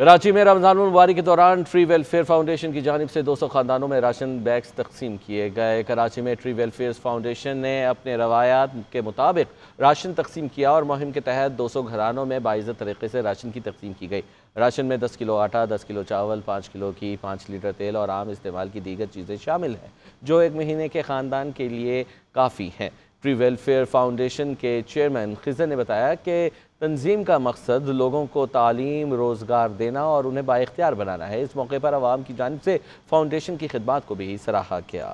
कराची में रमजान मुबारक के दौरान ट्री वेलफेयर फाउंडेशन की जानब से 200 खानदानों में राशन बैग्स तकसीम किए गए कराची में ट्री वेलफेयर फाउंडेशन ने अपने रवायात के मुताबिक राशन तकसीम किया और मुहिम के तहत 200 घरानों में बाइज़त तरीके से राशन की तकसीम की गई राशन में 10 किलो आटा 10 किलो चावल 5 किलो की 5 लीटर तेल और आम इस्तेमाल की दीगर चीज़ें शामिल हैं जो एक महीने के ख़ानदान के लिए काफ़ी हैं प्री वेलफेयर फाउंडेशन के चेयरमैन खिजर ने बताया कि तंजीम का मकसद लोगों को तालीम रोज़गार देना और उन्हें बाख्तियार बनाना है इस मौके पर आवाम की जानब से फाउंडेशन की खदमात को भी सराहा किया